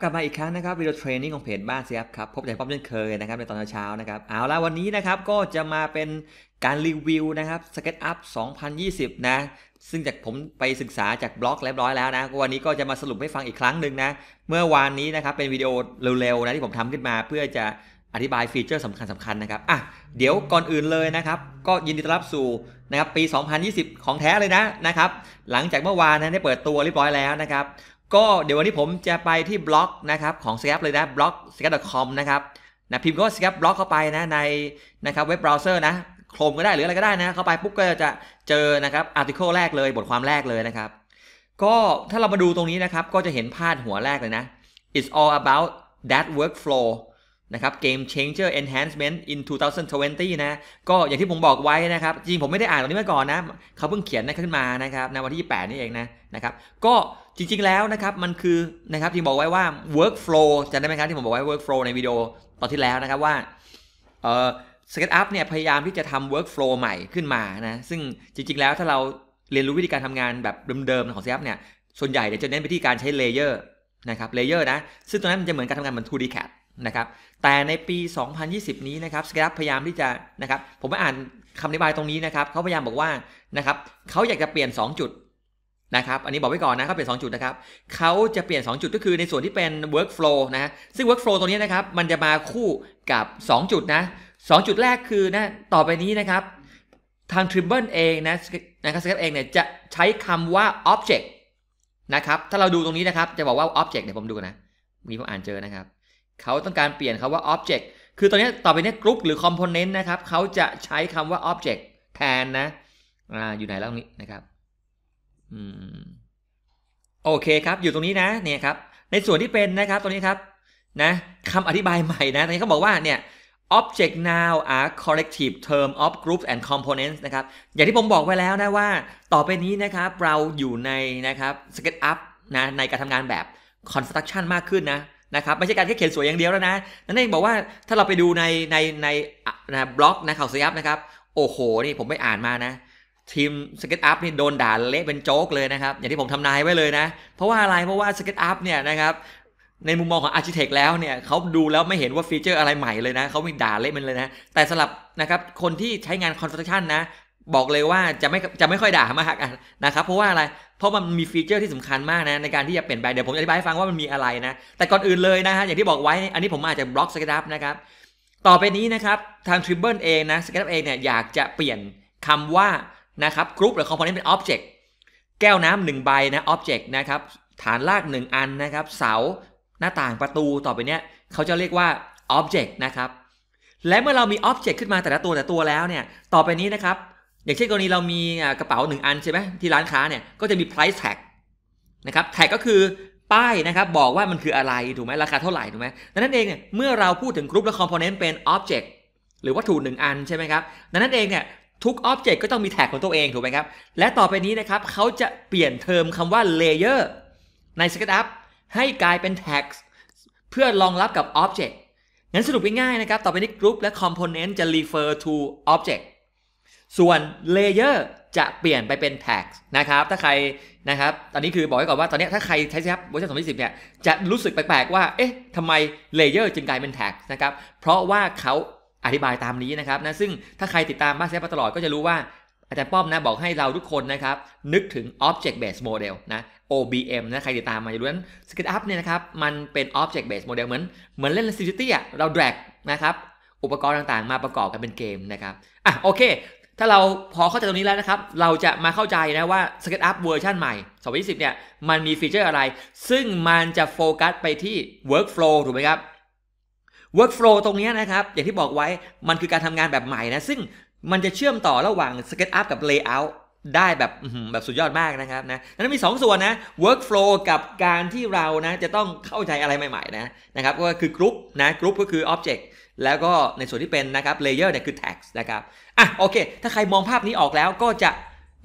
กลับมาอีกครั้งนะครับวิดีโอเทรนนิ่งของเพจบ้านเซียบครับพบใจป้อมเช่นเคยนะครับในตอนเช้านะครับเอาละวันนี้นะครับก็จะมาเป็นการรีวิวนะครับสเก็ตอัพ2020 นะ ซึ่งจากผมไปศึกษาจากบล็อกเรียบร้อยแล้วนะวันนี้ก็จะมาสรุปให้ฟังอีกครั้งหนึ่งนะเมื่อวานนี้นะครับเป็นวิดีโอเร็วๆนะที่ผมทำขึ้นมา เพื่อจะอธิบายฟีเจอร์สำคัญสำคัญนะครับอ่ะเดี๋ยวก่อนอื่นเลยนะครับ ก็ยินดีต้อนรับสู่นะครับปี 2020 ของแท้เลยนะนะครับหลังจากเมื่อวานนะได้เปิดตัวเรียบร้อยแล้วนะครับก็เดี๋ยววันนี้ผมจะไปที่บล็อกนะครับของ s c a p เลยนะบล็อก s c a p c o m นะครับนะพิมพ์ก็ s c a p บล็อกเข้าไปนะในนะครับเว็บเบราว์เซอร์นะโครมก็ได้หรืออะไรก็ได้นะเข้าไปปุ๊บก็จะเจอนะครับอาร์ติเคิลแรกเลยบทความแรกเลยนะครับ ก็ถ้าเรามาดูตรงนี้นะครับก็จะเห็นพาดหัวแรกเลยนะ it's all about that workflow นะครับ Game Changer Enhancement in 2020นะก็อย่างที่ผมบอกไว้นะครับ จริงผมไม่ได้อ่านตรงนี้มาก่อนนะเขาเพิ่งเขียนนะขึ้นมานะครับในวันที่8นี่เองนะนะครับก็จริงๆแล้วนะครับมันคือนะครับ ที่บอกไว้ว่า workflow จะได้ไหมครับ ที่ผมบอกไว้ workflow ในวิดีโอตอนที่แล้วนะครับ ว่าเอ่อ SketchUp เนี่ยพยายามที่จะทำ workflow ใหม่ขึ้นมานะซึ่งจริงๆแล้วถ้าเราเรียนรู้วิธีการทำงานแบบเดิมๆของ SketchUp เนี่ยส่วนใหญ่จะเน้นไปที่การใช้เลเยอร์นะครับเลเยอร์นะซึ่งตรงนั้นมันจะเหมือนการทำงานเหมือน 2D CAD นะครับแต่ในปี 2020 นี้นะครับ SketchUp พยายามที่จะนะครับผมไปอ่านคำอธิบายตรงนี้นะครับเขาพยายามบอกว่านะครับเขาอยากจะเปลี่ยน2จุดนะครับ อันนี้บอกไว้ก่อนนะเขาเปลี่ยน 2 จุดนะครับเขาจะเปลี่ยน 2 จุดก็คือในส่วนที่เป็น workflow นะ ซึ่ง workflow ตัวนี้นะครับ มันจะมาคู่กับ 2 จุดนะ2 จุดแรกคือนะ ต่อไปนี้นะครับ ทาง t r i b b l e เองนะนะครับสเกเองเนี่ยจะใช้คำว่า object นะครับ ถ้าเราดูตรงนี้นะครับ จะบอกว่า object เนี่ยผมดูนะมีผมอ่านเจอนะครับ เขาต้องการเปลี่ยนคาว่า object คือตอนนี้ต่อไปนี้กรุ๊ปหรือ component นะครับ เขาจะใช้คำว่า object แทนนะอะอยู่ไหนแล้วตรงนี้นะครับโอเคครับ อยู่ตรงนี้นะ เนี่ยครับ ในส่วนที่เป็นนะครับตรงนี้ครับ นะคำอธิบายใหม่นะ ตรงนี้เขาบอกว่า เนี่ย object now are collective term of groups and components นะครับ อย่างที่ผมบอกไว้แล้วนะว่า ต่อไปนี้นะครับ เราอยู่ในนะครับ SketchUp นะ ในการทำงานแบบ construction มากขึ้นนะ นะครับ ไม่ใช่การแค่เขียนสวยอย่างเดียวแล้วนะ นั่นเองบอกว่า ถ้าเราไปดูในในในนะบล็อกนะข่าวสยับนะครับ โอ้โห นี่ ผมไปอ่านมานะทีมสเก็ตอัพนี่โดนด่าเละเป็นโจ๊กเลยนะครับ อย่างที่ผมทำนายไว้เลยนะ เพราะว่าอะไร เพราะว่าสเก็ตอัพเนี่ยนะครับ ในมุมมองของอาร์ชิเทคแล้วเนี่ยเขาดูแล้วไม่เห็นว่าฟีเจอร์อะไรใหม่เลยนะ เขามีด่าเละมันเลยนะ แต่สำหรับนะครับ คนที่ใช้งานคอนสตรัคชั่นนะ บอกเลยว่าจะไม่จะไม่ค่อยด่ามากนะครับ เพราะว่าอะไร เพราะมันมีฟีเจอร์ที่สำคัญมากนะในการที่จะเปลี่ยนแปลงเดี๋ยวผมจะอธิบายให้ฟังว่ามันมีอะไรนะ แต่ก่อนอื่นเลยนะฮะ อย่างที่บอกไว้ อันนี้ผมอาจจะบล็อกสเก็ตอัพนะครับ ต่อไปนี้นะครับ ทางทริปเปิลเองนะสเก็ตอัพเองเนี่ยอยากจะเปลี่ยนคำว่านะครับกรุ๊ปหรือคอมโพเนนต์เป็นอ็อบเจกต์แก้วน้ำหนึ่งใบนะอ็อบเจกต์นะครับฐานรากหนึ่งอันนะครับเสาหน้าต่างประตูต่อไปเนี้ยเขาจะเรียกว่าอ็อบเจกต์นะครับและเมื่อเรามีอ็อบเจกต์ขึ้นมาแต่ละตัวแต่ตัวแล้วเนี่ยต่อไปนี้นะครับ อย่างเช่นกรณีเรามีกระเป๋าหนึ่งอันใช่ไหมที่ร้านค้าเนี่ย ก็จะมี price tag นะครับแท็กก็คือป้ายนะครับบอกว่ามันคืออะไรถูกไหมราคาเท่าไหร่ถูกไหมดังนั้นเองเนี่ยเมื่อเราพูดถึงกรุ๊ปและคอมโพเนนต์เป็นอ็อบเจกต์หรือวัตถุหนึ่งอันใช่ไหมครับดังนั้นเองเนี่ยทุกอ็อบเจกต์ก็ต้องมีแท็กของตัวเองถูกไหมครับ และต่อไปนี้นะครับเขาจะเปลี่ยนเทอมคำว่าเลเยอร์ใน SketchUp ให้กลายเป็นแท็กเพื่อรองรับกับอ็อบเจกต์ งั้นสรุปง่ายๆนะครับต่อไปนี้กรุ๊ปและ Component จะ refer to object ส่วน layer จะเปลี่ยนไปเป็น tag นะครับถ้าใครนะครับตอนนี้คือบอกไว้ก่อนว่าตอนนี้ถ้าใครใช้ครับเวอร์ชัน2 0 1 0เนี่ยจะรู้สึกแปลกๆว่าเอ๊ะทำไม layer จึงกลายเป็น tag นะครับเพราะว่าเขาอธิบายตามนี้นะครับนะซึ่งถ้าใครติดตามมาเซฟมาตลอดก็จะรู้ว่า อาจารย์ป้อมนะบอกให้เราทุกคนนะครับ นึกถึง object based model นะ OBM นะใครติดตามมาอยู่้วนั้น SketchUp เนี่ยนะครับมันเป็น object based model เหมือนเหมือนเล่น City อ่ะเรา drag นะครับ อุปกรณ์ต่างๆ มาประกอบกันเป็นเกมนะครับอ่ะโอเค ถ้าเราพอเข้าใจตรงนี้แล้วนะครับ เราจะมาเข้าใจนะว่า SketchUp เวอร์ชันใหม่2020เนี่ยมันมีฟีเจอร์อะไรซึ่งมันจะโฟกัสไปที่ workflow ถูกไหมครับ workflow ตรงนี้นะครับ อย่างที่บอกไว้มันคือการทำงานแบบใหม่นะ ซึ่งมันจะเชื่อมต่อระหว่าง SketchUp กับ Layout ได้แบบแบบสุดยอดมากนะครับนะนั้นมี2ส่วนนะ workflow กับการที่เรานะจะต้องเข้าใจอะไรใหม่ ๆนะนะครับ ก็คือก r ุ u p นะก r ุ u p ก็คือ object แล้วก็ในส่วนที่เป็นนะครับ layer เนี่ยคือ t a g s นะครับอ่ะโอเค ถ้าใครมองภาพนี้ออกแล้วก็จะ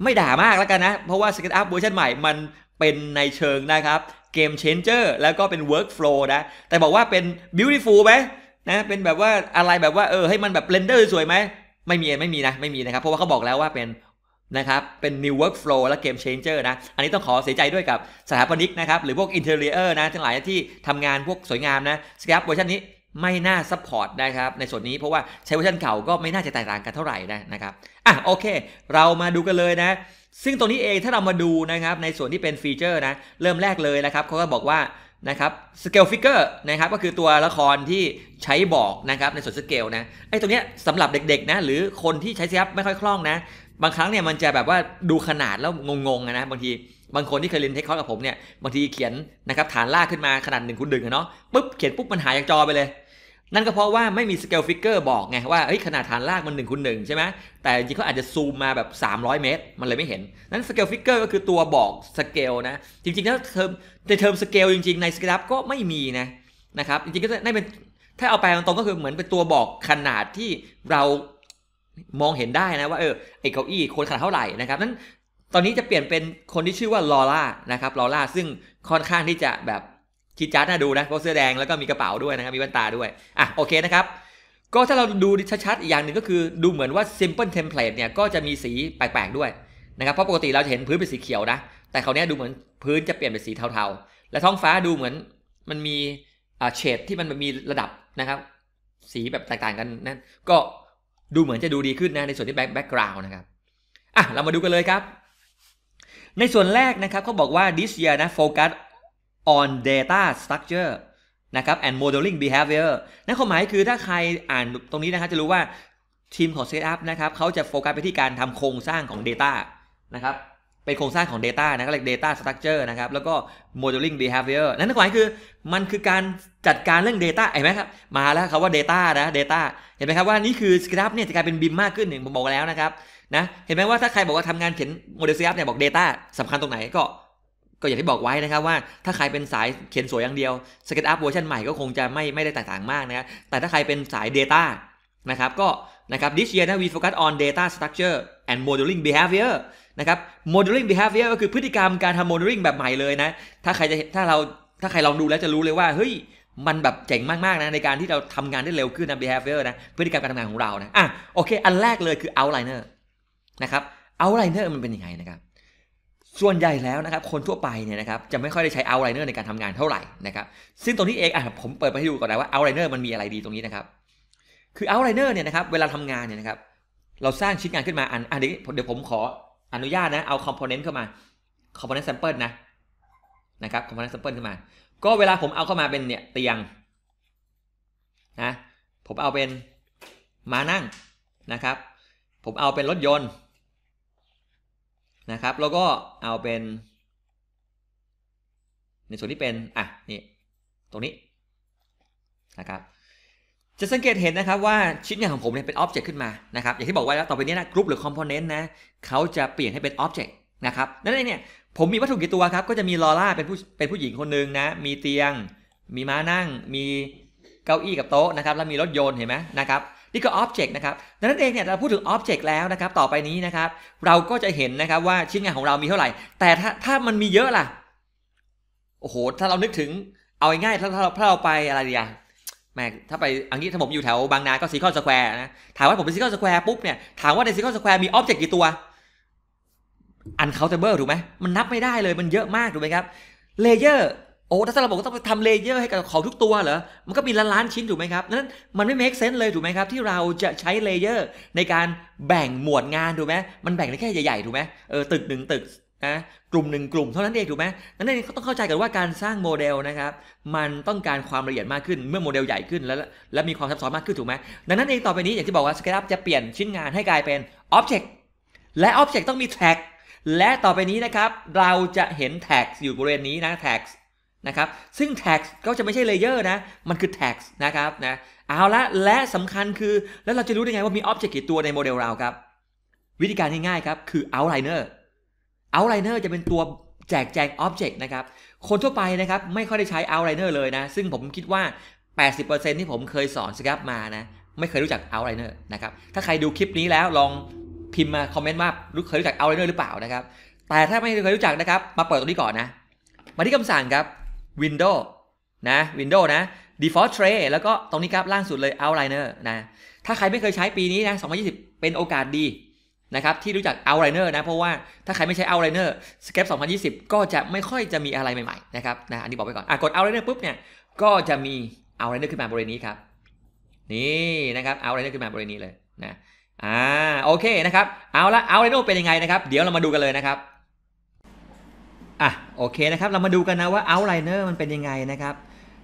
ไม่ด่ามากแล้วกันนะ เพราะว่า SketchUp เวอร์ชันใหม่มันเป็นในเชิงนะครับเกมเชนเจอร์แล้วก็เป็นเิร์กโฟล์นะ แต่บอกว่าเป็นบิวตี้ฟูลไหมนะเป็นแบบว่าอะไรแบบว่าเออให้มันแบบเรนเดอร์สวยไหมไม่มีไม่มีนะไม่มีนะครับเพราะว่าเขาบอกแล้วว่าเป็นนะครับเป็น new workflow และเกม changer นะ อันนี้ต้องขอเสียใจด้วยกับสถาปนิกนะครับหรือพวก interior นะทั้งหลายที่ทำงานพวกสวยงามนะสครับเวอร์ชันนี้ไม่น่าซัพพอร์ตนะครับในส่วนนี้เพราะว่าใช้เวอร์ชันเก่าก็ไม่น่าจะแตกต่างกันเท่าไหร่นะนะครับอ่ะโอเค เรามาดูกันเลยนะซึ่งตรงนี้เองถ้าเรามาดูนะครับในส่วนที่เป็นฟีเจอร์นะ เริ่มแรกเลยนะครับเขาก็บอกว่านะครับสเกลฟิกเกอร์นะครับก็คือตัวละครที่ใช้บอกนะครับในส่วนสเกลนะไอ้ตรงเนี้ยสำหรับเด็กๆนะหรือคนที่ใช้เซฟไม่ค่อยคล่องนะ บางครั้งเนี่ยมันจะแบบว่าดูขนาดแล้วงงๆนะบางทีบางคนที่เคยเรียนเทคคอร์สกับผมเนี่ยบางทีเขียนนะครับฐานลากขึ้นมาขนาดหนึ่งคูณหนึ่งเนาะปุ๊บเขียนปุ๊บมันหายจากจอไปเลยนั่นก็เพราะว่าไม่มีสเกลฟิกเกอร์บอกไงว่าขนาดฐานลากมัน1นคูณหใช่ไหมแต่จริงเขาอาจจะซูมมาแบบ 300 เมตร มันเลยไม่เห็น นั้นสเกลฟิกเกอร์ก็คือตัวบอกสเกลนะ จริงๆแล้วเทอมในเทอมสเกลจริงๆ ในสครับก็ไม่มีนะนะครับจริงๆก็จได้เป็นถ้าเอาไปตรงก็คือเหมือนเป็นตัวบอกขนาดที่เรามองเห็นได้นะว่าเออไอเก้าอี้คนขนาดเท่าไหร่นะครับนั้นตอนนี้จะเปลี่ยนเป็นคนที่ชื่อว่าลอร่านะครับลอร่าซึ่งค่อนข้างที่จะแบบคิดจัดนะดูนะเพราะเสื้อแดงแล้วก็มีกระเป๋าด้วยนะครับมีแว่นตาด้วยอ่ะโอเคนะครับก็ถ้าเราดูชัดๆอีกอย่างหนึ่งก็คือดูเหมือนว่า simple template เนี่ยก็จะมีสีแปลกๆ ด้วยนะครับเพราะปกติเราจะเห็นพื้นเป็นสีเขียวนะแต่คราวนี้ดูเหมือนพื้นจะเปลี่ยนเป็นสีเทาๆ และท้องฟ้าดูเหมือนมันมีอ่าเฉดที่มันมีระดับนะครับ สีแบบแต่างกันนะก็ดูเหมือนจะดูดีขึ้นนะในส่วนที่แบ็กกราวน์นะครับอ่ะเรามาดูกันเลยครับ ในส่วนแรกนะครับเขาบอกว่า this year นะ focus on data structure นะครับ and modeling behavior นั่นความหมายคือถ้าใครอ่านตรงนี้นะครับจะรู้ว่า ทีมของ Setup นะครับเขาจะโฟกัสไปที่การทำโครงสร้างของ Data นะครับเป็นโครงสร้างของ Data นะครับเรียก Data Structure นะครับแล้วก็ Modeling Behavior นั่นความหมายคือมันคือการจัดการเรื่อง Data เห็นไหมครับมาแล้วคบว่า Data นะ Data เห็นไหมครับว่านี่คือ Setup เนี่ยจะกลายเป็นบิมมากขึ้นหนึ่งผมบอกแล้วนะครับนะเห็นไหมว่าถ้าใครบอกว่าทำงานเขียนโมเดล Setup เนี่ยบอก Data สำคัญตรงไหนก็ก็อย่างที่บอกไว้นะครับว่าถ้าใครเป็นสายเขียนสวยอย่างเดียวสเกตอัพเวอร์ชันใหม่ก็คงจะไม่ไม่ได้แตกต่างมากนะครับแต่ถ้าใครเป็นสาย Data นะครับก็นะครับ this year นะ we focus on data structure and modeling behavior นะครับ modeling behavior ก็คือพฤติกรรมการทำ modeling แบบใหม่เลยนะ ถ้าใครจะถ้าเราถ้าใครลองดูแล้วจะรู้เลยว่าเฮ้ยมันแบบเจ๋งมากๆนะในการที่เราทำงานได้เร็วขึ้นนะ behavior นะพฤติกรรมการทำงานของเรานะอ่ะโอเคอันแรกเลยคือ outliner นะครับ outliner มันเป็นยังไงนะครับส่วนใหญ่แล้วนะครับคนทั่วไปเนี่ยนะครับจะไม่ค่อยได้ใช้เอาไลเนอร์ในการทำงานเท่าไหร่นะครับซึ่งตรงนี้เองอ่ะผมเปิดไปให้ดูก่อนนะว่าเอาไลเนอร์มันมีอะไรดีตรงนี้นะครับคือเอาไลเนอร์เนี่ยนะครับเวลาทำงานเนี่ยนะครับเราสร้างชิ้นงานขึ้นมาอันอันนี้เดี๋ยวผมขออนุญาตนะเอาคอมโพเนนต์เข้ามาคอมโพเนนต์แซมเปิลนะนะครับคอมโพเนนต์แซมเปิลขึ้นมาก็เวลาผมเอาเข้ามาเป็นเนี่ยเตียงนะผมเอาเป็นมานั่งนะครับผมเอาเป็นรถยนต์นะครับแล้วก็เอาเป็นในส่วนที่เป็นอ่ะนี่ตรงนี้นะครับ จะสังเกตเห็นนะครับว่าชิ้นงานของผมเนี่ยเป็นอ็อบเจกต์ขึ้นมานะครับ อย่างที่บอกไว้แล้วต่อไปนี้นะกรุ๊ปหรือคอมโพเนนต์นะเขาจะเปลี่ยนให้เป็นอ็อบเจกต์นะครับนั่นเองเนี่ยผมมีวัตถุกี่ตัวครับ ก็จะมีลอร่าเป็นผู้เป็นผู้หญิงคนหนึ่งนะมีเตียงมีม้านั่ง มีเก้าอี้กับโต๊ะนะครับ แล้วมีรถยนต์เห็นไหมนะครับนี่ก็ Object นะครับดังนั้นเองเนี่ยเราพูดถึง Object แล้วนะครับ ต่อไปนี้นะครับ เราก็จะเห็นนะครับ ว่าชิ้นงานของเรามีเท่าไหร่ แต่ถ้าถ้ามันมีเยอะล่ะ โอ้โห ถ้าเรานึกถึง เอาง่ายๆ ถ้าถ้าเราถ้าเราไปอะไรดีอะแม่ถ้าไปอังนี้ถ้าผมอยู่แถวบางนา ก็ซีคอนสแควร์นะ ถามว่าผมไปซีคอนสแควร์ปุ๊บเนี่ย ถามว่าในซีคอนสแควร์มีออบเจกต์กี่ตัวอันเคาน์เตอร์เบอร์ถูกไหม มันนับไม่ได้เลย มันเยอะมากถูกไหมครับเลเยอร์โอ้ ถ้าเราบอกว่าต้องไปทำเลเยอร์ให้กับของทุกตัวเหรอ มันก็มีล้านล้านชิ้นถูกไหมครับนั้น มันไม่ make sense เลยถูกไหมครับที่เราจะใช้เลเยอร์ในการแบ่งหมวดงานถูกไหมมันแบ่งได้แค่ใหญ่ๆ ถูกไหมเออ ตึกหนึ่งตึกนะกลุ่มหนึ่งกลุ่มเท่านั้นเองถูกไหมนั้นเองต้องเข้าใจกันว่าการสร้างโมเดลนะครับ มันต้องการความละเอียดมากขึ้นเมื่อโมเดลใหญ่ขึ้น แล้วและมีความซับซ้อนมากขึ้นถูกไหมดังนั้นเองต่อไปนี้ อย่างที่บอกว่าสเกลอัพจะเปลี่ยนชิ้นงานให้กลายเป็นอ็อบเจกต์และอ็อบเจกต์ต้องมีแท็กและต่อไปนี้นะครับเราจะเห็นแท็กอยู่บริเวณนี้นะแท็กนะครับซึ่ง tag ก็จะไม่ใช่เลเยอร์นะ มันคือ tag นะครับนะ เอาละและสำคัญคือแล้วเราจะรู้ได้ไงว่ามี object กี่ตัวในโมเดลเราครับ วิธีการง่ายๆครับคือ outliner outliner จะเป็นตัวแจกแจง Object นะครับ คนทั่วไปนะครับ ไม่ค่อยได้ใช้ Outliner เลยนะ ซึ่งผมคิดว่า 80%ที่ผมเคยสอนสครับมานะ ไม่เคยรู้จัก Outliner นะครับถ้าใครดูคลิปนี้แล้วลองพิมพ์มาคอมเมนต์ว่ารู้เคยรู้จัก Outliner หรือเปล่านะครับ แต่ถ้าไม่เคยรู้จักนะครับมาเปิดตรงนี้ก่อนนะมาที่คำสั่งครับ window นะ window นะ default tray แล้วก็ตรงนี้ครับ ล่างสุดเลย outliner นะ ถ้าใครไม่เคยใช้ปีนี้นะ 2020 เป็นโอกาสดี นะครับ ที่รู้จัก outliner นะ เพราะว่า ถ้าใครไม่ใช้ outliner scape 2020 ก็จะไม่ค่อยจะมีอะไรใหม่ ๆ นะครับ นะ อันนี้บอกไปก่อนอ่ะกด outliner ปุ๊บเนี่ย ก็จะมี outliner ขึ้นมาบริเวณนี้ครับ นี่นะครับ outliner ขึ้นมาบริเวณนี้เลย นะ อ่า โอเคนะครับ เอาละ outliner เป็นยังไงนะครับ เดี๋ยวเรามาดูกันเลยนะครับอ่ะโอเคนะครับ เรามาดูกันนะว่า Outliner มันเป็นยังไงนะครับ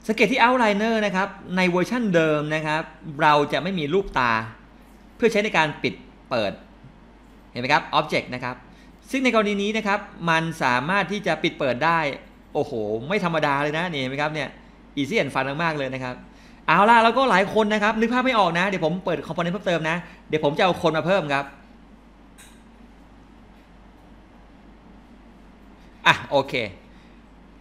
สังเกตที่ Outliner นะครับในเวอร์ชั่นเดิมนะครับ เราจะไม่มีรูปตา เพื่อใช้ในการปิดเปิด เห็นไหมครับ Object นะครับ ซึ่งในกรณีนี้นะครับ มันสามารถที่จะปิดเปิดได้ โอ้โห ไม่ธรรมดาเลยนะ นี่เห็นไหมครับเนี่ยอีซี and นฟัมากๆ เลยนะครับเอาล่ะแล้วก็หลายคนนะครับ นึกภาพไม่ออกนะเดี๋ยวผมเปิดคอมโพเนนต์เพิ่มเติมนะเดี๋ยวผมจะเอาคนมาเพิ่มครับอ่ะโอเค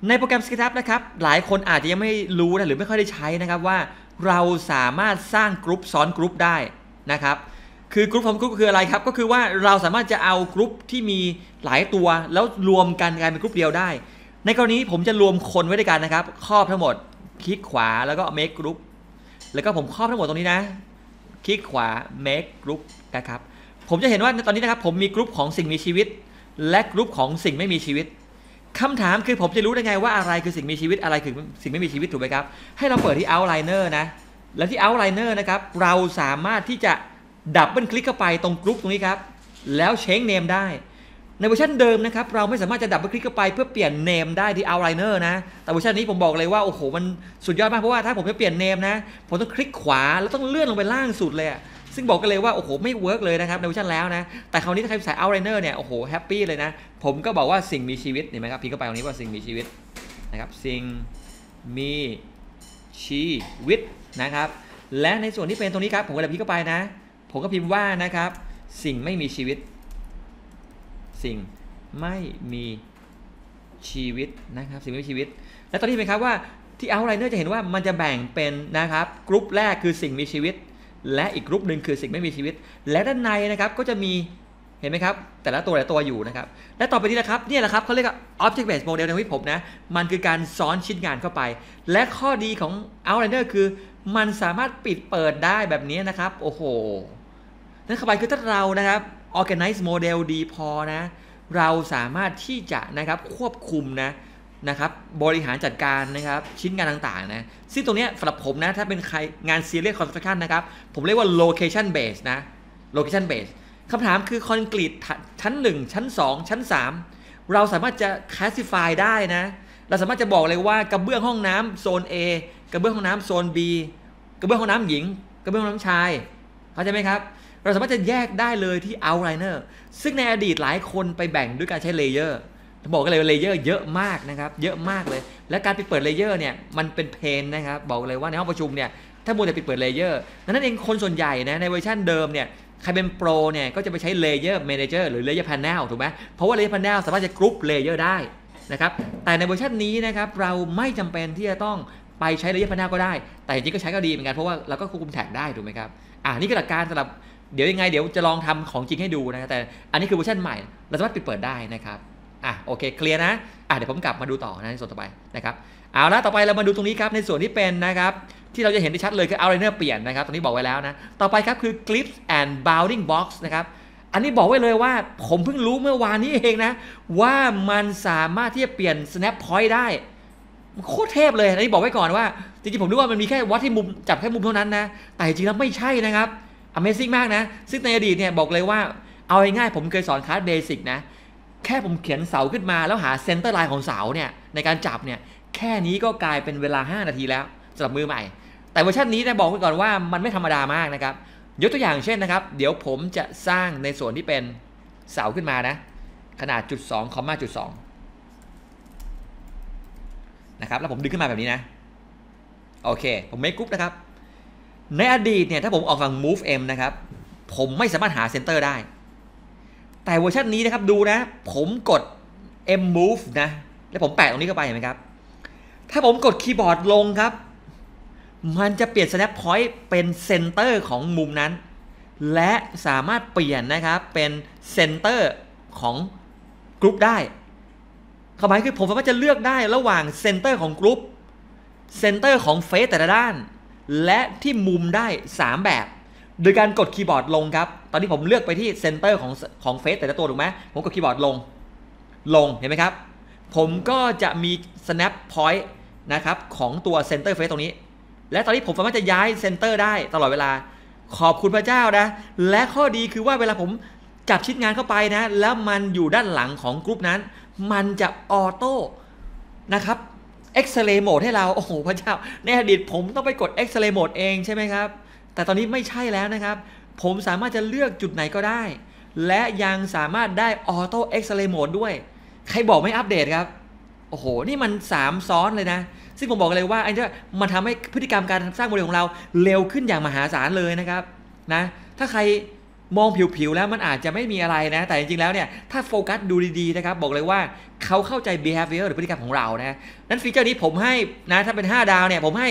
ในโปรแกรม SketchUp นะครับหลายคนอาจจะยังไม่รู้นะหรือไม่ค่อยได้ใช้นะครับว่าเราสามารถสร้างกรุ๊ปซ้อนกรุ๊ปได้นะครับคือกรุ๊ปของกรุ๊ปคืออะไรครับก็คือว่าเราสามารถจะเอากรุ๊ปที่มีหลายตัว แล้วรวมกันกลายเป็นกรุ๊ปเดียวได้ ในกรณีผมจะรวมคนไว้ด้วยกันนะครับครอบทั้งหมด คลิกขวาแล้วก็ make group แล้วก็ผมครอบทั้งหมดตรงนี้นะ คลิกขวา make group นะครับ ผมจะเห็นว่าตอนนี้นะครับผมมีกรุ๊ปของสิ่งมีชีวิตและกรุ๊ปของสิ่งไม่มีชีวิตคำถามคือผมจะรู้ได้ไงว่าอะไรคือสิ่งมีชีวิตอะไรคือสิ่งไม่มีชีวิต ถูกไหมครับให้เราเปิดที่ outline นะแล้วที่ outline นะครับเราสามารถที่จะดับเบิลคลิกเข้าไปตรงกรุ๊ปตรงนี้ครับแล้วเช็งเนมได้ ในเวอร์ชันเดิมนะครับเราไม่สามารถจะดับเบิลคลิกเข้าไปเพื่อเปลี่ยนเนมได้ที่ outline นะ แต่เวอร์ชันนี้ผมบอกเลยว่าโอ้โหมันสุดยอดมาก เพราะว่าถ้าผมจะเปลี่ยนเนมนะผมต้องคลิกขวาแล้วต้องเลื่อนลงไปล่างสุดเลยซึ่งบอกกันเลยว่าโอ้โหไม่เวิร์กเลยนะครับในเวอร์ชันแล้วนะแต่คราวนี้ถ้าใครสายเอาไรเนอร์เนี่ยโอ้โหแฮปปี้เลยนะผมก็บอกว่าสิ่งมีชีวิตเห็นไหมครับพี่ก็ไปตรงนี้ว่าสิ่งมีชีวิตนะครับสิ่งมีชีวิตนะครับและในส่วนที่เป็นตรงนี้ครับผมก็เลยพี่ก็ไปนะผมก็พิมพ์ว่านะครับสิ่งไม่มีชีวิต สิ่งไม่มีชีวิตนะครับสิ่งไม่มีชีวิตและตอนนี้เป็นครับว่าที่เอาไรเนอร์จะเห็นว่ามันจะแบ่งเป็นนะครับกรุ๊ปแรกคือสิ่งมีชีวิตและอีกรูปหนึ่งคือสิ่งไม่มีชีวิต และด้านในนะครับก็จะมีเห็นไหมครับ แต่ละตัวแต่ละตัวอยู่นะครับ และต่อไปนี้นะครับเนี่ยแหละครับเขาเรียกว่า object based model ในวิผมนะ มันคือการซ้อนชิ้นงานเข้าไป และข้อดีของ outliner คือมันสามารถปิดเปิดได้แบบนี้นะครับ โอ้โห นั่นขบาปคือถ้าเรานะครับ organize model ดีพอนะ เราสามารถที่จะนะครับควบคุมนะนะครับบริหารจัดการนะครับชิ้นงานต่างๆนะซึ่งตรงนี้สำหรับผมนะ ถ้าเป็นใครงานซีเรียสคอนสตรักชั่นนะครับ ผมเรียกว่าโลเคชันเบสนะโลเคชันเบสคำถามคือคอนกรีตชั้น 1 ชั้น 2 ชั้น 3 เราสามารถจะคลาสสิฟายได้นะ เราสามารถจะบอกเลยว่ากระเบื้องห้องน้ำโซน A กระเบื้องห้องน้ำโซน B กระเบื้องห้องน้ำหญิง กระเบื้องห้องน้ำชายเข้าใจไหมครับเราสามารถจะแยกได้เลยที่เอาไลเนอร์ซึ่งในอดีตหลายคนไปแบ่งด้วยการใช้เลเยอร์บอกเลยเลเยอร์เยอะมากนะครับเยอะมากเลย และการปิดเปิดเลเยอร์เนี่ยมันเป็นเพนนะครับ บอกเลยว่าในห้องประชุมเนี่ยถ้ามัวแต่ปิดเปิดเลเยอร์ นั้นเองคนส่วนใหญ่นะในเวอร์ชันเดิมเนี่ยใครเป็นโปรเนี่ยก็จะไปใช้เลเยอร์เมนเจอร์หรือเลเยอร์แพนเนลถูกไหมเพราะว่าเลเยอร์แพนเนลสามารถจะกรุ๊ปเลเยอร์ได้นะครับแต่ในเวอร์ชันนี้นะครับเราไม่จำเป็นที่จะต้องไปใช้เลเยอร์แพนเนลก็ได้แต่จริงก็ใช้ก็ดีเหมือนกันเพราะว่าเราก็ควบคุมแท็กได้ถูกไหมครับอ่านี่ก็หลักการสำหรับเดี๋ยวยังไงเดี๋ยวจะลองทำของจริงให้ดูนะแต่อันนี้คือเวอร์ชันใหม่เราสามารถปิดเปิดได้นะครับอ่ะโอเคเคลียร์นะอ่ะเดี๋ยวผมกลับมาดูต่อนะในส่วนต่อไปนะครับเอาละต่อไปเรามาดูตรงนี้ครับในส่วนที่เป็นนะครับที่เราจะเห็นได้ชัดเลยคือเอาไรเนอร์เปลี่ยนนะครับตรงนี้บอกไว้แล้วนะ ต่อไปครับคือ clips and bounding box นะครับอันนี้บอกไว้เลยว่าผมเพิ่งรู้เมื่อวานนี้เองนะ ว่ามันสามารถที่จะเปลี่ยน snap point ได้โคตรเทพเลยอันนี้บอกไว้ก่อนว่า จริงๆผมรู้ว่ามันมีแค่วัดที่มุมจับแค่มุมเท่านั้นนะแต่จริงแล้วไม่ใช่นะครับ Amazing มากนะ ซึ่งในอดีตเนี่ยบอกเลยว่า เอาง่ายๆผมเคยสอนคลาสเบสิกนะแค่ผมเขียนเสาขึ้นมาแล้วหาเซนเตอร์ไลน์ของเสาเนี่ยในการจับเนี่ยแค่นี้ก็กลายเป็นเวลา 5 นาทีแล้วสำหรับมือใหม่ แต่เวอร์ชันนี้ได้บอกไว้ก่อนว่ามันไม่ธรรมดามากนะครับยกตัวอย่างเช่นนะครับ เดี๋ยวผมจะสร้างในส่วนที่เป็นเสาขึ้นมานะขนาดจุด2คอมมาจุด2นะครับแล้วผมดึงขึ้นมาแบบนี้นะ โอเคผมไม่กรุ๊ปนะครับ ในอดีตเนี่ยถ้าผมออกฝั่ง move m นะครับผมไม่สามารถหาเซนเตอร์ได้แต่เวอร์ชันนี้นะครับดูนะผมกด M move นะแล้วผมแปะตรงนี้เข้าไปเห็นไหมครับ ถ้าผมกดคีย์บอร์ดลงครับ มันจะเปลี่ยน snap point เป็นเซนเตอร์ของมุมนั้น และสามารถเปลี่ยนนะครับเป็นเซนเตอร์ของกรุ๊ปได้คำหมายคือผมสามารถจะเลือกได้ระหว่างเซนเตอร์ของกรุ๊ปเซนเตอร์ของเฟสแต่ละด้าน และที่มุมได้ 3 แบบโดยการกดคีย์บอร์ดลงครับ ตอนนี้ผมเลือกไปที่เซนเตอร์ของของเฟซแต่ละตัวถูกไหม ผมกดคีย์บอร์ดลง ลงเห็นไหมครับ ผมก็จะมี snap point นะครับ ของตัวเซนเตอร์เฟซตรงนี้ และตอนนี้ผมสามารถจะย้ายเซนเตอร์ได้ตลอดเวลาขอบคุณพระเจ้านะ และข้อดีคือว่าเวลาผมจับชิ้นงานเข้าไปนะ แล้วมันอยู่ด้านหลังของกรุ๊ปนั้น มันจะออโต้นะครับเอ็กซเรย์โหมดให้เรา โอ้โหพระเจ้า ในอดีตผมต้องไปกดเอ็กซเรย์โหมดเองใช่ไหมครับแต่ตอนนี้ไม่ใช่แล้วนะครับ ผมสามารถจะเลือกจุดไหนก็ได้ และยังสามารถได้ออโต้เอ็กซ์เรย์โหมดด้วย ใครบอกไม่อัปเดตครับ โอ้โห นี่มัน 3 ซ้อนเลยนะ ซึ่งผมบอกเลยว่าไอ้นี่มันทำให้พฤติกรรมการสร้างโมเดลของเราเร็วขึ้นอย่างมหาศาลเลยนะครับ นะ ถ้าใครมองผิวๆแล้วมันอาจจะไม่มีอะไรนะ แต่จริงๆแล้วเนี่ยถ้าโฟกัสดูดีๆนะครับบอกเลยว่าเขาเข้าใจ behavior หรือพฤติกรรมของเรา นะนั้นฟีเจอร์นี้ผมให้นะถ้าเป็น 5 ดาวเนี่ย ผมให้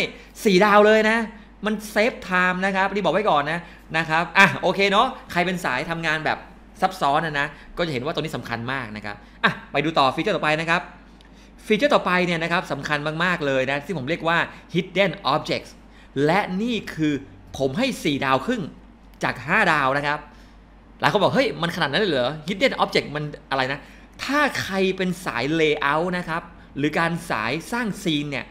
4 ดาวเลยนะมันเซฟไทม์นะครับรีบบอกไว้ก่อนนะนะครับอ่ะโอเคเนาะ ใครเป็นสายทำงานแบบซับซ้อนนะนะ ก็จะเห็นว่าตัวนี้สำคัญมากนะครับอ่ะไปดูต่อฟีเจอร์ต่อไปนะครับ ฟีเจอร์ต่อไปเนี่ยนะครับสำคัญมากๆเลยนะที่ผมเรียกว่า hidden objects และนี่คือผมให้ 4 ดาวครึ่งจาก 5 ดาวนะครับ หลายคนบอกเฮ้ยมันขนาดนั้นเลยเหรอ hidden object มันอะไรนะ ถ้าใครเป็นสาย layout นะครับหรือการสายสร้างซีนเนี่ย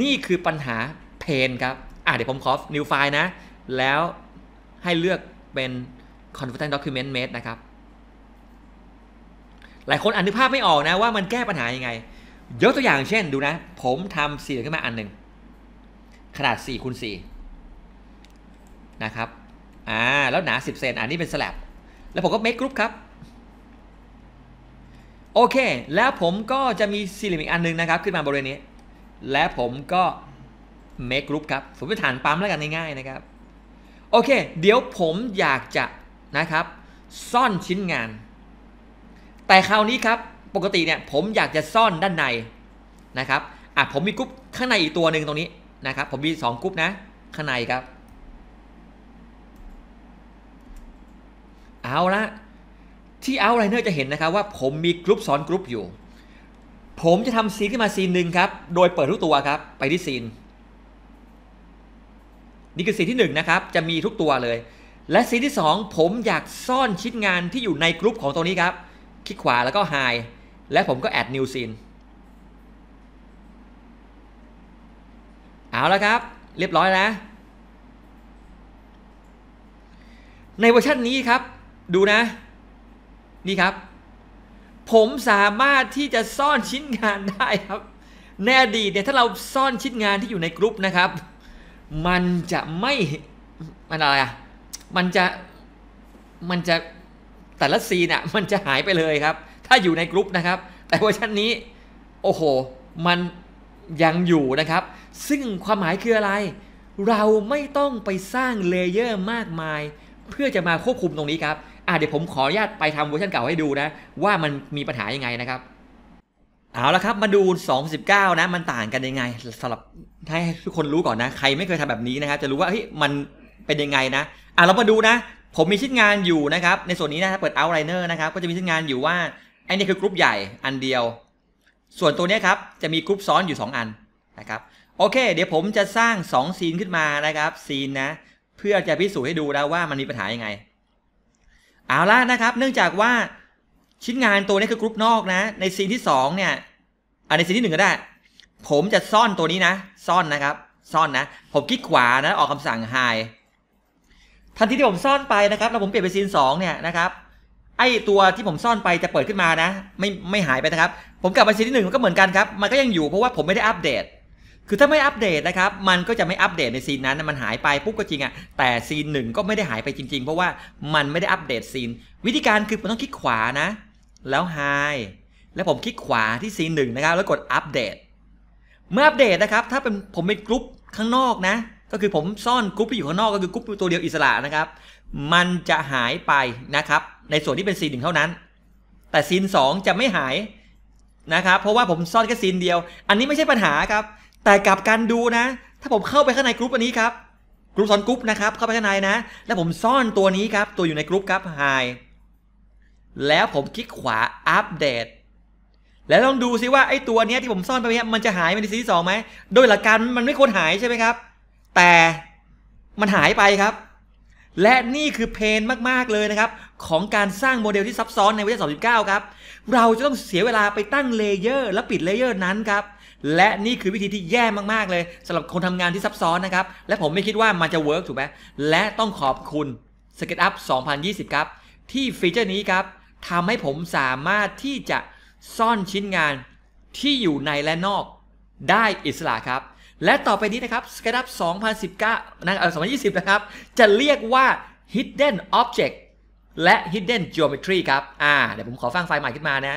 นี่คือปัญหาเพนครับอ่ะเดี๋ยวผมขอ new file นะ แล้วให้เลือกเป็น c o n v e r e n o document made นะครับ หลายคนอนุภาพไม่ออกนะว่ามันแก้ปัญหายังไง ยกตัวอย่างเช่นดูนะ ผมทำสี่เหลี่ยมขึ้นมาอันหนึ่งขนาด4คูณ4นะครับ อ่าแล้วหนา 10เซนอันนี้เป็นสลับแล้วผมก็ make group ครับ โอเค แล้วผมก็จะมีสี่เหลี่ยมอีกอันหนึ่งนะครับขึ้นมาบริเวณนี้ และผมก็ make group ครับสมมติฐานปั๊มแล้วกัน ง่าย ๆ นะครับ โอเค เดี๋ยวผมอยากจะนะครับซ่อนชิ้นงาน แต่คราวนี้ครับปกติเนี่ยผมอยากจะซ่อนด้านในนะครับอ่ะผมมีกรุ๊ปข้างในอีกตัวหนึ่งตรงนี้นะครับ ผมมี 2 กรุ๊ปนะข้างในครับ เอาละที่เอาไลเนอร์จะเห็นนะครับว่าผมมีกรุ๊ปซ้อนกรุ๊ปอยู่ ผมจะทำซีนขึ้นมาซีนหนึ่งครับ โดยเปิดทุกตัวครับไปที่ซีนนี่คือสีที่1นะครับ จะมีทุกตัวเลย และสีที่ 2 ผมอยากซ่อนชิ้นงานที่อยู่ในกรุ๊ปของตรงนี้ครับ คลิกขวาแล้วก็ Hide และผมก็ Add New Scene เอาแล้วครับ เรียบร้อยแล้วในเวอร์ชันนี้ครับ ดูนะ นี่ครับ ผมสามารถที่จะซ่อนชิ้นงานได้ครับ แน่ดีเนี่ยถ้าเราซ่อนชิ้นงานที่อยู่ในกรุ๊ปนะครับมันจะไม่ มันอะไรอ่ะ มันจะ มันจะ แต่ละซีนอ่ะ มันจะหายไปเลยครับ ถ้าอยู่ในกรุ๊ปนะครับ แต่เวอร์ชันนี้ โอ้โห มันยังอยู่นะครับ ซึ่งความหมายคืออะไร เราไม่ต้องไปสร้างเลเยอร์มากมาย เพื่อจะมาควบคุมตรงนี้ครับอ่ะเดี๋ยวผมขออนุญาตไปทำเวอร์ชันเก่าให้ดูนะ ว่ามันมีปัญหายังไงนะครับเอาละครับมาดู2้9นะ มันต่างกันยังไงสำหรับให้ทุกคนรู้ก่อนนะ ใครไม่เคยทำแบบนี้นะครับ จะรู้ว่า เฮ้ย มันเป็นยังไงนะอ่ะเรามาดูนะ ผมมีชิ้นงานอยู่นะครับ ในส่วนนี้นะเปิด outline นะครับ ก็จะมีชิ้นงานอยู่ว่าไอ้นี่คือกรุ๊ปใหญ่ อันเดียว ส่วนตัวนี้ครับ จะมีกรุ๊ปซ้อนอยู่ 2 อันนะครับ โอเค เดี๋ยวผมจะสร้าง 2 ซีนขึ้นมานะครับ ซีนนะ เพื่อจะพิสูจน์ให้ดูแล้วว่ามันมีปัญหายังไง เอาละนะครับ เนื่องจากว่าชิ้นงานตัวนี้คือกรุ๊ปนอกนะ ในซีนที่2เนี่ย อ่า ในซีนที่ 1 ก็ได้ ผมจะซ่อนตัวนี้นะ ซ่อนนะครับ ซ่อนนะ ผมคลิกขวานะ ออกคำสั่ง hide ทันทีที่ผมซ่อนไปนะครับ แล้วผมเปลี่ยนไปซีนสองเนี่ยนะครับ ไอตัวที่ผมซ่อนไปจะเปิดขึ้นมานะ ไม่ไม่หายไปนะครับ ผมกลับมาซีนที่หนมันก็เหมือนกันครับ มันก็ยังอยู่เพราะว่าผมไม่ได้อัปเดต คือถ้าไม่อัปเดตนะครับ มันก็จะไม่อัปเดตในซีนนั้นมันหายไปปุ๊บก็จริงอะ่ะ แต่ซีนหนึ่งก็ไม่ได้หายไปจริง ๆ เพราะว่ามันไม่ได้อัปเดตซีนวิธีการคือผมต้องคลิกขวานะแล้ว High แล้วผมคลิกขวาที่ซีนหนนึ่งะครับ แล้วกดอัปเดตเมื่ออัปเดตนะครับ ถ้าเป็นผมเป็นกรุ๊ปข้างนอกนะ ก็คือผมซ่อนกรุ๊ปที่อยู่ข้างนอก ก็คือกรุ๊ปตัวเดียวอิสระนะครับ มันจะหายไปนะครับในส่วนที่เป็นซีนนหึ่งเท่านั้น แต่ซีอ2จะไม่หายนะครับเพราะว่าผมซ่อนแค่ซีนเดียว อันนี้ไม่ใช่ปัญหาครับ แต่กลับการดูนะ ถ้าผมเข้าไปข้างในกรุ๊ปอันนี้ครับกรุ๊ปซ้อนกรุ๊ปนะครับเข้าไปข้างในนะ แล้วผมซ่อนตัวนี้ครับตัวอยู่ในกรุ๊ปครับไฮแล้วผมคลิกขวาอัปเดตแล้วลองดูซิว่าไอ้ตัวเนี้ยที่ผมซ่อนไปเนี้ยมันจะหายไปในซีซั่นสองไหม โดยหลักการมันไม่ควรหายใช่ไหมครับ แต่มันหายไปครับ และนี่คือเพนมากๆเลยนะครับ ของการสร้างโมเดลที่ซับซ้อนในวิทยาันสตเก้าครับ เราจะต้องเสียเวลาไปตั้งเลเยอร์ และปิดเลเยอร์นั้นครับ และนี่คือวิธีที่แย่มากๆเลยสำหรับคนทำงานที่ซับซ้อนนะครับและผมไม่คิดว่ามันจะเวิร์กถูกไหมและต้องขอบคุณ SketchUp 2020 ครับ ที่ฟีเจอร์นี้ครับทำให้ผมสามารถที่จะซ่อนชิ้นงานที่อยู่ในและนอกได้อิสระครับ และต่อไปนี้นะครับ s c a d u p 2019 นะเออ2020 นะครับจะเรียกว่า hidden object และ hidden geometry ครับอ่าเดี๋ยวผมขอฟังไฟล์ใหม่ขึ้นมานะ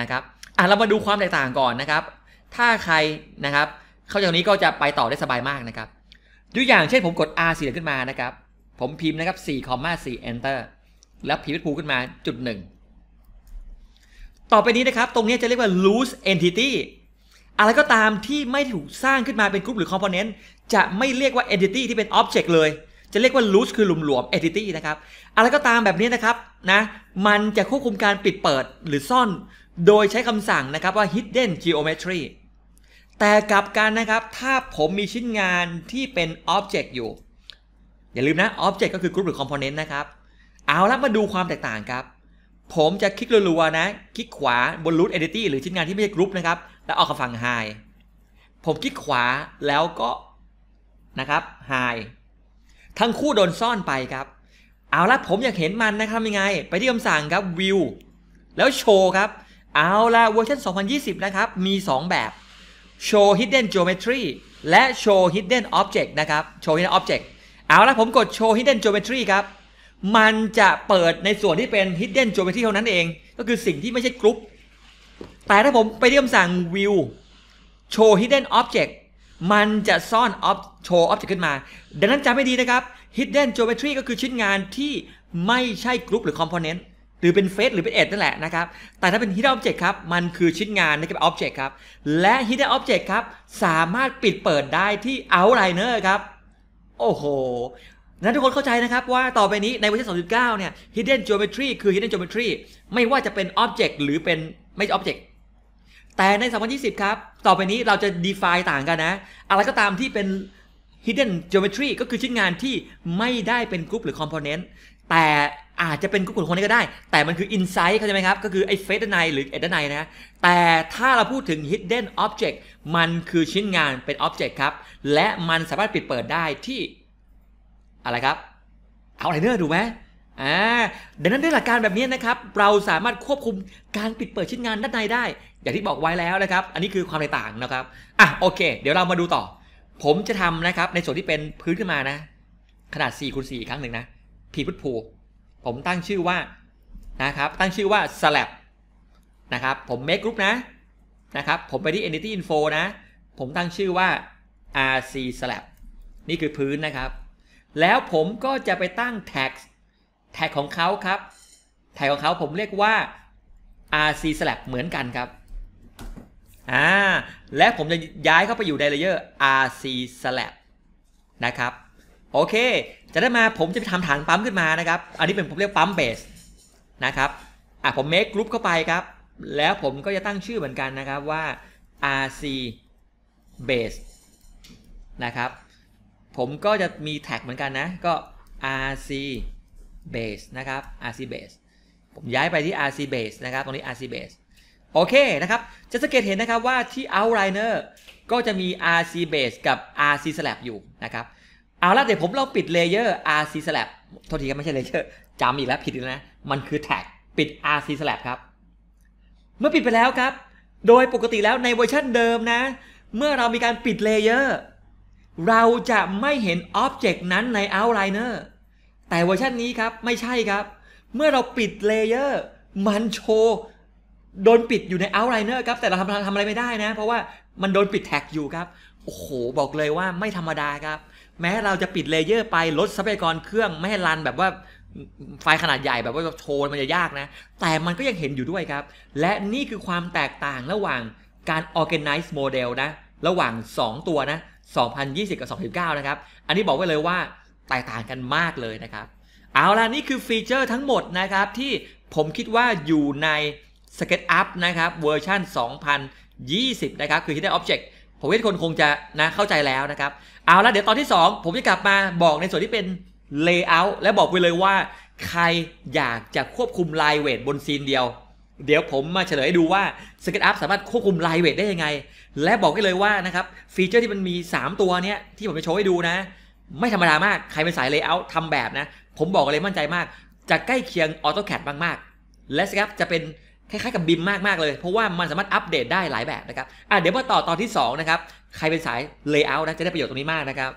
นะครับอ่าเรามาดูความแตกต่างก่อนนะครับ ถ้าใครนะครับเข้าอย่างนี้ก็จะไปต่อได้สบายมากนะครับตัวอย่างเช่นผมกด R สี่ขึ้นมานะครับ ผมพิมพ์นะครับ4 4 enter แล้วพิมพ์พูขึ้นมาจุดหนึ่งต่อไปนี้นะครับ ตรงนี้จะเรียกว่า loose entity อะไรก็ตามที่ไม่ถูกสร้างขึ้นมาเป็นกรุ๊ปหรือ component จะไม่เรียกว่า entity ที่เป็น object เลย จะเรียกว่า loose คือหลุมหลวม entity นะครับ อะไรก็ตามแบบนี้นะครับนะ มันจะควบคุมการปิดเปิดหรือซ่อนโดยใช้คำสั่งนะครับว่า hidden geometry แต่กลับกันนะครับถ้าผมมีชิ้นงานที่เป็น object อยู่ อย่าลืมนะ object ก็คือกรุ๊ปหรือ component นะครับ เอาละมาดูความแตกต่างครับผมจะคลิกรัวๆนะ คลิกขวาบน root entity หรือชิ้นงานที่ไม่ใช่กรุ๊ปนะครับแล้วออกคำสั่ง h i ผมคลิกขวาแล้วก็นะครับ h i ทั้งคู่โดนซ่อนไปครับ เอาละผมอยากเห็นมันนะครับยังไง ไปที่คำสั่งครับ view แล้วโชว์ครับเอาละเวอร์ชัน2020 นะครับมี 2 แบบ show hidden geometry และ show hidden object นะครับ show hidden object เอาละผมกด show hidden geometry ครับมันจะเปิดในส่วนที่เป็น hidden geometry เท่านั้นเอง ก็คือสิ่งที่ไม่ใช่กรุ๊ป แต่ถ้าผมไปเรียมสั่ง view show hidden object มันจะซ่อน o b show object ขึ้นมา ดังนั้นจำให้ดีนะครับ hidden geometry ก็คือชิ้นงานที่ไม่ใช่กรุ๊ปหรือ component หรือเป็นเฟสหรือเป็นเอ g e นั่นแหละนะครับ แต่ถ้าเป็น hidden object ครับ มันคือชิ้นงานในเกรบ object ครับ และ hidden object ครับ สามารถปิดเปิดได้ที่ outliner ครับ โอ้โหนั้นทุกคนเข้าใจนะครับว่าต่อไปนี้ในเวอร์ชัน2 9เนี่ย hidden geometry คือ hidden geometry ไม่ว่าจะเป็น object หรือเป็นไม่ object แต่ใน 2020 ครับ ต่อไปนี้เราจะ define ต่างกันนะอะไรก็ตามที่เป็น hidden geometry ก็คือชิ้นงานที่ไม่ได้เป็นกรุ๊ปหรือ component แต่อาจจะเป็นกรุ๊ปขอคนนี้ก็ได้ แต่มันคือ insight เข้าใจไหมครับก็คือไอ้ face ด้านในหรือ Edge ด้านในนะแต่ถ้าเราพูดถึง hidden object มันคือชิ้นงานเป็น object ครับและมันสามารถปิดเปิดได้ที่อะไรครับ เอาไลเนอร์ถูกไหมอ่าดังนั้นด้วยหลักการแบบนี้นะครับ เราสามารถควบคุมการปิดเปิดชิ้นงานด้านในได้ อย่างที่บอกไว้แล้วนะครับ อันนี้คือความแตกต่างนะครับอ่ะโอเคเดี๋ยวเรามาดูต่อ ผมจะทำนะครับในส่วนที่เป็นพื้นขึ้นมานะ ขนาด4คูณสอีกครั้งหนึ่งนะพีพุทพูผมตั้งชื่อว่า นะครับ ตั้งชื่อว่า slab นะครับ ผม make group นะนะครับ ผมไปที่ entity info นะ ผมตั้งชื่อว่า rc slab นี่คือพื้นนะครับแล้วผมก็จะไปตั้งแท็กแท็กของเขาครับ แท็กของเขาผมเรียกว่า rc slab เหมือนกันครับอ่าและผมจะย้ายเข้าไปอยู่ในเลเยอร์ rc slab นะครับโอเคจะได้มาผมจะไปทำฐานปั๊มขึ้นมานะครับ อันนี้เป็นผมเรียกปั๊มเบสนะครับอ่ะผม make group เข้าไปครับ แล้วผมก็จะตั้งชื่อเหมือนกันนะครับว่า rc base นะครับผมก็จะมีแท็กเหมือนกันนะ ก็ rc base นะครับ rc base ผมย้ายไปที่ rc base นะครับตรงนี้ rc base โอเคนะครับ จะสังเกตเห็นนะครับว่าที่ outliner ก็จะมี rc base กับ rc slab อยู่นะครับ เอาละเดี๋ยวผมลองปิดเลเยอร์ rc slab โทษทีครับไม่ใช่เลเยอร์จำอีกแล้วผิดแล้วนะมันคือแท็กปิด rc slab ครับ เมื่อปิดไปแล้วครับ โดยปกติแล้วในเวอร์ชันเดิมนะ เมื่อเรามีการปิดเลเยอร์เราจะไม่เห็นอ็อบเจกต์นั้นใน Outliner แต่เวอร์ชันนี้ครับไม่ใช่ครับ เมื่อเราปิดเลเยอร์มันโชว์ โดนปิดอยู่ใน Outliner ครับแต่เราทำทำอะไรไม่ได้นะ เพราะว่ามันโดนปิดแท็กอยู่ครับ โอ้โหบอกเลยว่าไม่ธรรมดาครับ แม้เราจะปิดเลเยอร์ ไปลดทรัพยากรเครื่อง ไม่ให้รันแบบว่าไฟล์ขนาดใหญ่แบบว่าโชว์มันจะยากนะ แต่มันก็ยังเห็นอยู่ด้วยครับและนี่คือความแตกต่างระหว่างการ organize model นะ ระหว่าง 2 ตัวนะ2020 กับ2019นะครับ อันนี้บอกไว้เลยว่าแตกต่างกันมากเลยนะครับ เอาล่ะนี่คือฟีเจอร์ทั้งหมดนะครับ ที่ผมคิดว่าอยู่ใน SketchUp นะครับเวอร์ชัน2020 นะครับ คือ Hidden Object ผมว่าทุกคนคงจะนะเข้าใจแล้วนะครับ เอาล่ะเดี๋ยวตอนที่ 2 ผมจะกลับมาบอกในส่วนที่เป็น Layout และบอกไปเลยว่าใครอยากจะควบคุมไลายเวทบนซีนเดียวเดี๋ยวผมมาเฉลยดูว่า s k e t Up สามารถควบคุมไลเวทได้ยังไง และบอกได้เลยว่านะครับฟีเจอร์ที่มันมี 3 ตัวเนี้ยที่ผมจะโชว์ให้ดูนะ ไม่ธรรมดามากใครเป็นสายเลเยอร์ทำแบบนะ ผมบอกเลยมั่นใจมากจะใกล้เคียง AutoCAD มากๆ และ s k e t Up จะเป็นคล้ายๆกับบิมมากๆเลย เพราะว่ามันสามารถอัปเดตได้หลายแบบนะครับอ่ะเดี๋ยวมาต่อตอนที่2นะครับใครเป็นสายเลเยอร์นะจะได้ประโยชน์ตรงนี้มากนะครับ